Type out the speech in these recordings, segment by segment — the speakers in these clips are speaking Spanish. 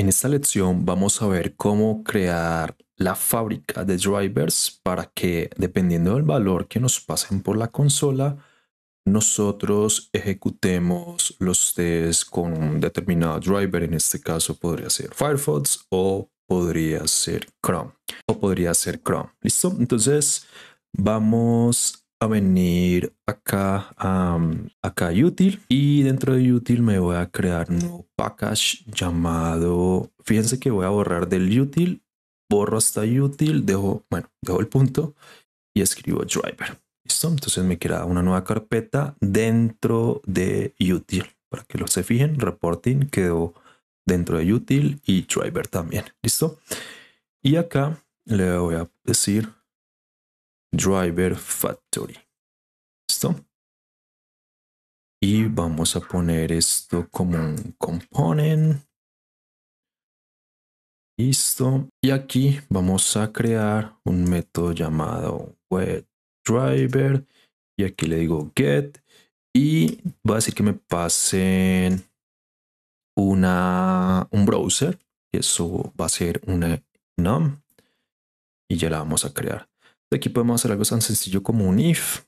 En esta lección vamos a ver cómo crear la fábrica de drivers para que dependiendo del valor que nos pasen por la consola, nosotros ejecutemos los tests con un determinado driver, en este caso podría ser Firefox o podría ser Chrome o podría ser Chrome. ¿Listo? Entonces vamos a venir acá a, acá util y dentro de util me voy a crear un nuevo package llamado fíjense que voy a borrar del util borro hasta util dejo bueno dejo el punto y escribo driver listo entonces me queda una nueva carpeta dentro de util para que lo se fijen reporting quedó dentro de util y driver también listo y acá le voy a decir driver factory. ¿Listo? Y vamos a poner esto como un component. Listo. Y aquí vamos a crear un método llamado WebDriver driver. Y aquí le digo get. Y va a decir que me pasen una, un browser. Eso va a ser una num. Y ya la vamos a crear. Aquí podemos hacer algo tan sencillo como un if.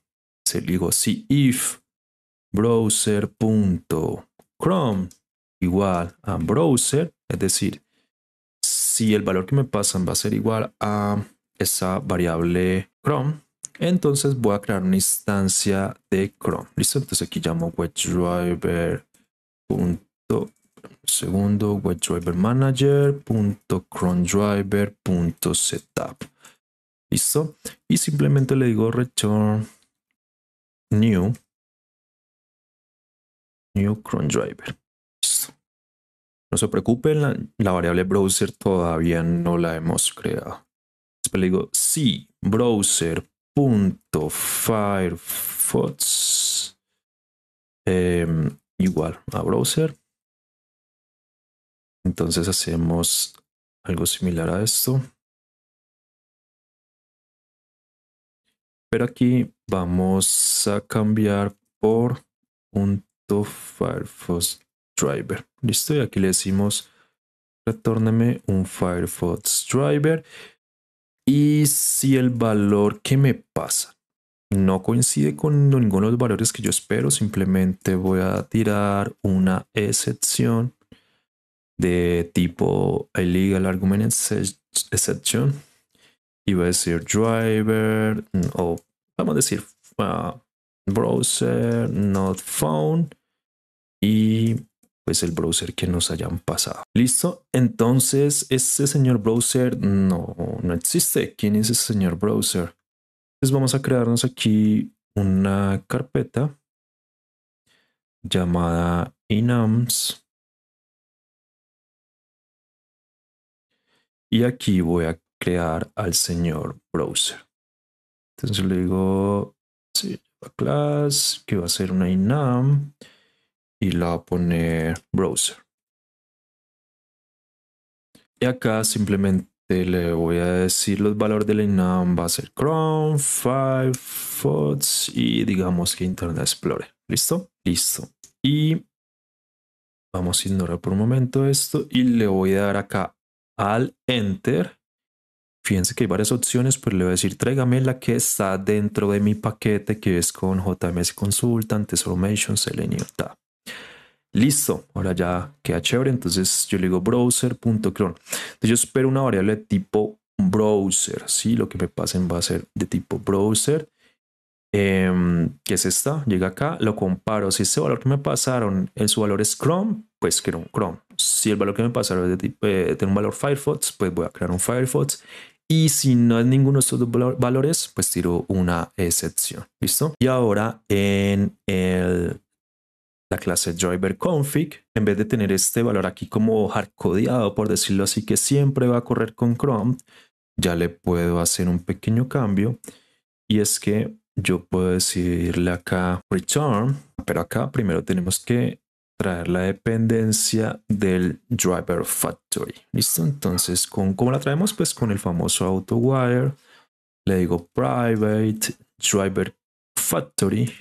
Se digo si if browser.chrome igual a browser, es decir, si el valor que me pasan va a ser igual a esa variable Chrome, entonces voy a crear una instancia de Chrome. Listo, entonces aquí llamo WebDriver. Segundo, WebDriver setup ¿Listo? Y simplemente le digo return new, new cron driver. ¿Listo? No se preocupen, la, variable browser todavía no la hemos creado. Después le digo sí, browser.firefox em, igual a browser. Entonces hacemos algo similar a esto. Pero aquí vamos a cambiar por punto Firefox driver. Listo, y aquí le decimos retórneme un Firefox driver. Y si el valor que me pasa no coincide con ninguno de los valores que yo espero, simplemente voy a tirar una excepción de tipo illegal argument exception va a decir driver mm, o vamos a decir ah, browser not found y pues el browser que nos hayan pasado. Listo, entonces ese señor browser no, no existe. ¿Quién es ese señor browser? Entonces pues vamos a crearnos aquí una carpeta llamada inams. Y aquí voy a crear al señor browser. Entonces le digo sí, class que va a ser una inam y la va a poner browser. Y acá simplemente le voy a decir los valores de la inam va a ser Chrome, Firefox y digamos que Internet Explorer. ¿Listo? Listo. Y vamos a ignorar por un momento esto y le voy a dar acá al enter Fíjense que hay varias opciones, pero pues le voy a decir, tráigame la que está dentro de mi paquete, que es con JMS Consultant, Automation Selenium, Listo, ahora ya queda chévere. Entonces yo le digo entonces Yo espero una variable de tipo browser, si Lo que me pasen va a ser de tipo browser. Em, que es esta, llega acá, lo comparo. Si este valor que me pasaron, en eh, su valor es Chrome, pues creo un Chrome. Si el valor que me pasaron es de tipo, eh, tiene un valor Firefox, pues voy a crear un Firefox. Y si no es ninguno de estos valores, pues tiro una excepción. ¿Listo? Y ahora en el, la clase driver config, en vez de tener este valor aquí como hardcodeado, por decirlo así, que siempre va a correr con Chrome, ya le puedo hacer un pequeño cambio. Y es que yo puedo decirle acá return, pero acá primero tenemos que traer la dependencia del driver factory. ¿Listo? Entonces, ¿con, ¿cómo la traemos? Pues con el famoso AutoWire. Le digo private driver factory.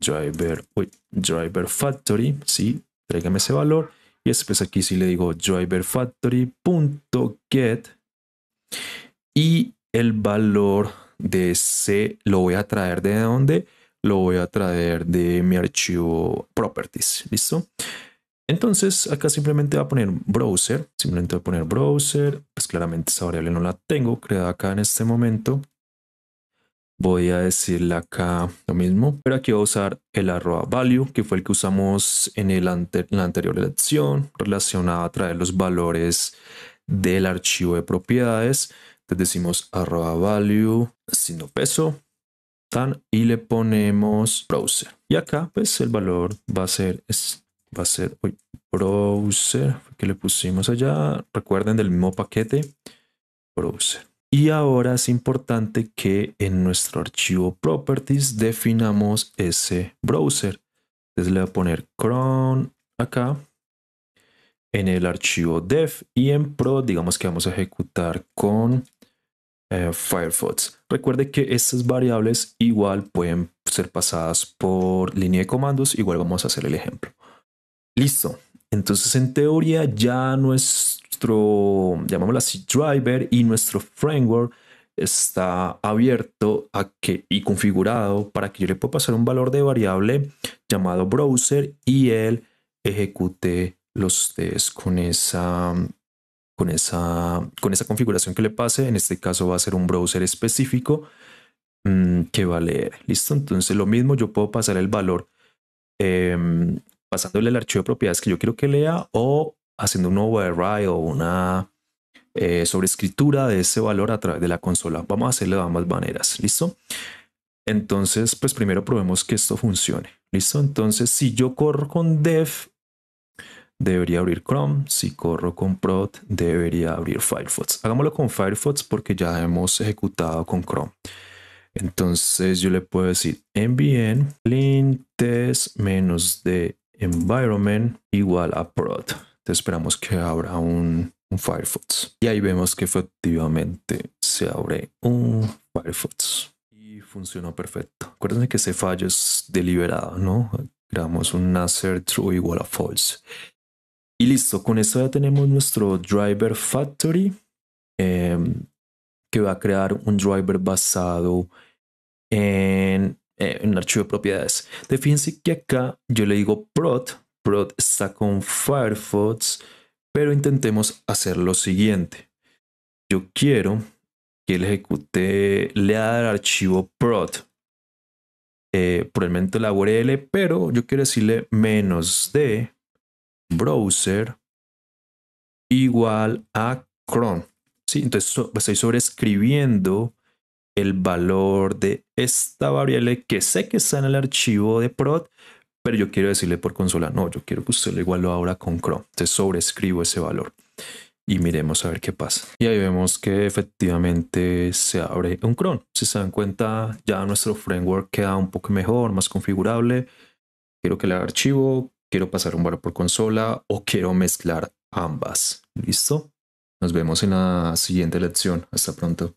Driver, driver factory. Sí, tráigame ese valor. Y después aquí sí le digo driver factory.get. Y el valor de C lo voy a traer de dónde? lo voy a traer de mi archivo properties, ¿listo? Entonces acá simplemente va a poner browser, simplemente va a poner browser, pues claramente esa variable no la tengo creada acá en este momento. Voy a decirle acá lo mismo, pero aquí va a usar el arroba value, que fue el que usamos en, el la anterior lección relacionada a traer los valores del archivo de propiedades. Entonces decimos arroba value, sino peso, y le ponemos browser. Y acá pues el valor va a ser, es, va a ser browser que le pusimos allá. Recuerden del mismo paquete browser. Y ahora es importante que en nuestro archivo properties definamos ese browser. Entonces le voy a poner cron acá en el archivo dev y en pro digamos que vamos a ejecutar con eh, Firefox. Recuerde que estas variables igual pueden ser pasadas por línea de comandos, igual vamos a hacer el ejemplo. Listo. Entonces en teoría ya nuestro, llamémoslo así, driver y nuestro framework está abierto a que, y configurado para que yo le pueda pasar un valor de variable llamado browser y él ejecute los tests con esa con esa, con esa configuración que le pase. En este caso va a ser un browser específico mm, que va a leer. Listo, entonces lo mismo, yo puedo pasar el valor em, pasándole el archivo de propiedades que yo quiero que lea o haciendo un override o una eh, sobreescritura de ese valor a través de la consola. Vamos a hacerlo de ambas maneras, ¿listo? Entonces, pues primero probemos que esto funcione, ¿listo? Entonces, si yo corro con def debería abrir Chrome, si corro con prod, debería abrir Firefox. Hagámoslo con Firefox porque ya hemos ejecutado con Chrome. Entonces yo le puedo decir nbn clean test menos de environment igual a prod. esperamos que abra un, Firefox. Y ahí vemos que efectivamente se abre un Firefox. Y funcionó perfecto. Acuérdense que ese fallo es deliberado, ¿no? Creamos un assert true igual a false. Y listo, con esto ya tenemos nuestro driver factory em, que va a crear un driver basado eh, en, un archivo de propiedades. De fíjense que acá yo le digo prod, prod está con Firefox, pero intentemos hacer lo siguiente. Yo quiero que el ejecute, lea el archivo prod. Eh, probablemente la URL, pero yo quiero decirle menos de browser igual a cron. ¿sí? Entonces pues, estoy sobreescribiendo el valor de esta variable que sé que está en el archivo de prod, pero yo quiero decirle por consola, no, yo quiero que usted lo igualo ahora con cron. Entonces sobreescribo ese valor y miremos a ver qué pasa. Y ahí vemos que efectivamente se abre un cron. Si se dan cuenta, ya nuestro framework queda un poco mejor, más configurable. Quiero que el archivo, quiero pasar un bar por consola o quiero mezclar ambas. ¿Listo? Nos vemos en la siguiente lección. Hasta pronto.